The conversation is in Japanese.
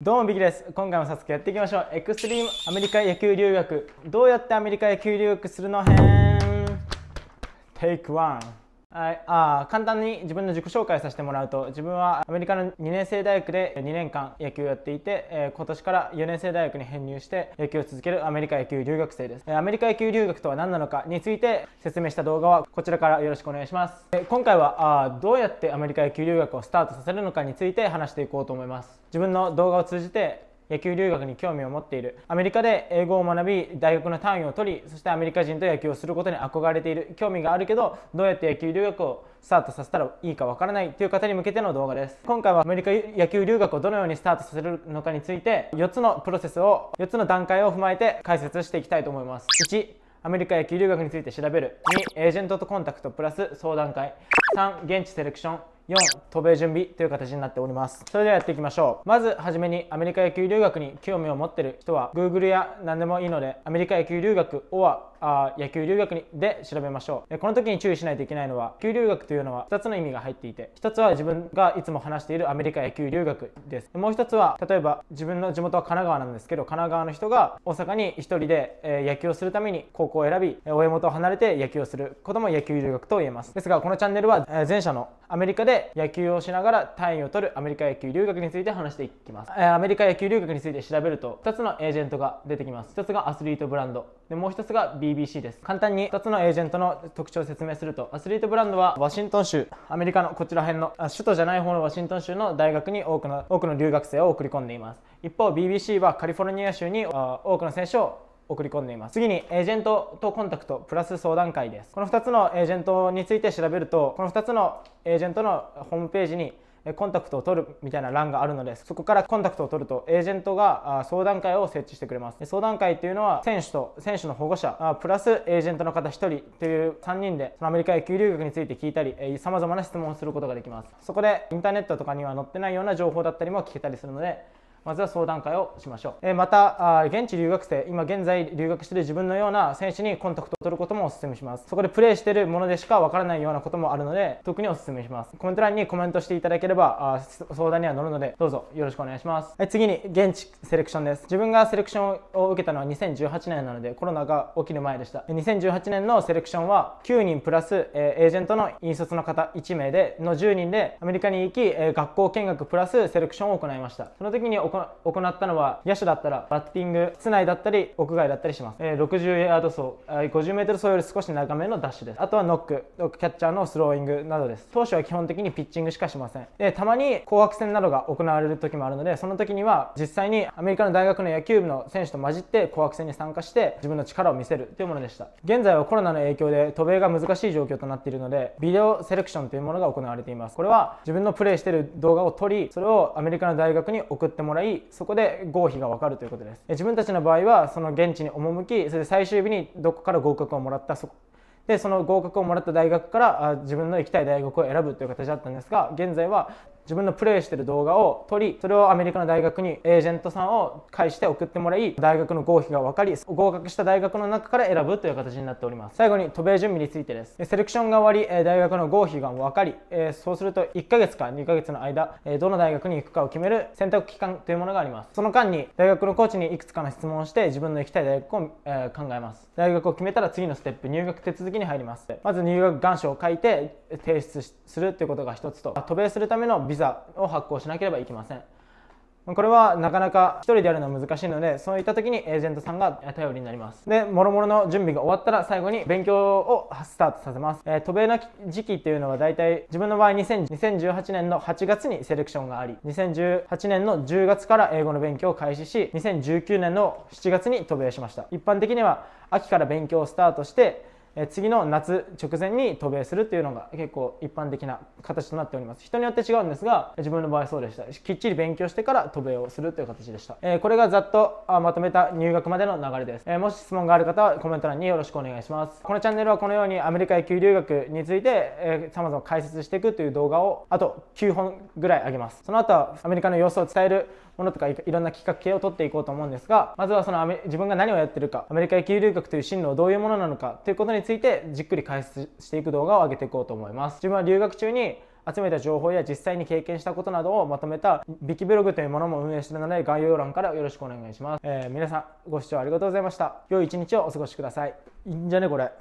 どうもビキです今回も早速やっていきましょうエクストリームアメリカ野球留学どうやってアメリカ野球留学するの編テイクンはい、あ簡単に自分の自己紹介させてもらうと自分はアメリカの2年生大学で2年間野球をやっていて、えー、今年から4年生大学に編入して野球を続けるアメリカ野球留学生です、えー、アメリカ野球留学とは何なのかについて説明した動画はこちらからよろしくお願いします、えー、今回はあどうやってアメリカ野球留学をスタートさせるのかについて話していこうと思います自分の動画を通じて野球留学に興味を持っているアメリカで英語を学び大学の単位を取りそしてアメリカ人と野球をすることに憧れている興味があるけどどうやって野球留学をスタートさせたらいいかわからないという方に向けての動画です今回はアメリカ野球留学をどのようにスタートさせるのかについて4つのプロセスを4つの段階を踏まえて解説していきたいと思います1アメリカ野球留学について調べる2エージェントとコンタクトプラス相談会3現地セレクション4渡米準備という形になっておりますそれではやっていきましょうまずはじめにアメリカ野球留学に興味を持ってる人は Google や何でもいいのでアメリカ野球留学 or あ野球留学にで調べましょうこの時に注意しないといけないのは野球留学というのは2つの意味が入っていて1つは自分がいつも話しているアメリカ野球留学ですもう1つは例えば自分の地元は神奈川なんですけど神奈川の人が大阪に1人で、え野球をするために高校を選び親元を離れて野球をすることも野球留学と言えますですがこのチャンネルは、え前者のアメリカで野球をしながら単位を取るアメリカ野球留学について話していきます、えアメリカ野球留学について調べると2つのエージェントが出てきます1つがアスリートブランドでもう一つが BBC です簡単に2つのエージェントの特徴を説明するとアスリートブランドはワシントン州アメリカのこちら辺の首都じゃない方のワシントン州の大学に多くの多くの留学生を送り込んでいます一方 BBC はカリフォルニア州に多くの選手を送り込んでいます次にエージェントとコンタクトプラス相談会ですこの2つのエージェントについて調べるとこの2つのエージェントのホームページにコンタクトを取るみたいな欄があるのでそこからコンタクトを取るとエージェントが相談会を設置してくれます相談会っていうのは選手と選手の保護者プラスエージェントの方1人という3人でそのアメリカへ給留学について聞いたりさまざまな質問をすることができますそこでインターネットとかには載ってないような情報だったりも聞けたりするのでまずは相談会をしましょう、えまた現地留学生今現在留学している自分のような選手にコンタクトを取ることもお勧めしますそこでプレーしているものでしかわからないようなこともあるので特にお勧めしますコメント欄にコメントしていただければ相談には乗るのでどうぞよろしくお願いします、はい、次に現地セレクションです自分がセレクションを受けたのは2018年なのでコロナが起きる前でした2018年のセレクションは9人プラス、えエージェントの引率の方1名での10人でアメリカに行き、え学校見学プラスセレクションを行いましたその時に行行ったのは野手だったらバッティング室内だったり屋外だったりします、えー、60ヤード走 50m 走より少し長めのダッシュですあとはノックキャッチャーのスローイングなどです投手は基本的にピッチングしかしませんでたまに紅白戦などが行われる時もあるのでその時には実際にアメリカの大学の野球部の選手と混じって紅白戦に参加して自分の力を見せるというものでした現在はコロナの影響で渡米が難しい状況となっているのでビデオセレクションというものが行われていますこれは自分のプレイしてる動画を撮りそれをアメリカの大学に送ってもららいそこで合否が分かるということです自分たちの場合はその現地に赴きそれで最終日にどこから合格をもらったそこでその合格をもらった大学から自分の行きたい大学を選ぶという形だったんですが現在は自分のプレイしてる動画を撮りそれをアメリカの大学にエージェントさんを介して送ってもらい大学の合否が分かり合格した大学の中から選ぶという形になっております最後に渡米準備についてですセレクションが終わり大学の合否が分かりそうすると1ヶ月か2ヶ月の間どの大学に行くかを決める選択期間というものがありますその間に大学のコーチにいくつかの質問をして自分の行きたい大学を、え考えます大学を決めたら次のステップ入学手続きに入りますまず入学願書を書いて提出するということが一つと渡米するためのビザを発行しなければいけませんこれはなかなか1人でやるのは難しいのでそういった時にエージェントさんが頼りになりますでもろもろの準備が終わったら最後に勉強をスタートさせます、えー、渡米の時期っていうのは大体自分の場合2018年の8月にセレクションがあり2018年の10月から英語の勉強を開始し2019年の7月に渡米しました一般的には秋から勉強をスタートして次の夏直前に渡米するというのが結構一般的な形となっております人によって違うんですが自分の場合そうでしたきっちり勉強してから渡米をするという形でした、えこれがざっとまとめた入学までの流れです、えもし質問がある方はコメント欄によろしくお願いしますこのチャンネルはこのようにアメリカへ給留学について、えま様々解説していくという動画をあと9本ぐらいあげますその後はアメリカの様子を伝えるものとかいろんな企画系を取っていこうと思うんですがまずはその自分が何をやってるかアメリカへ給留学という進路をどういうものなのかということについてついてじっくり解説していく動画を上げていこうと思います自分は留学中に集めた情報や実際に経験したことなどをまとめたビキブログというものも運営しているので概要欄からよろしくお願いします、えー、皆さんご視聴ありがとうございました良い一日をお過ごしくださいいいんじゃねこれ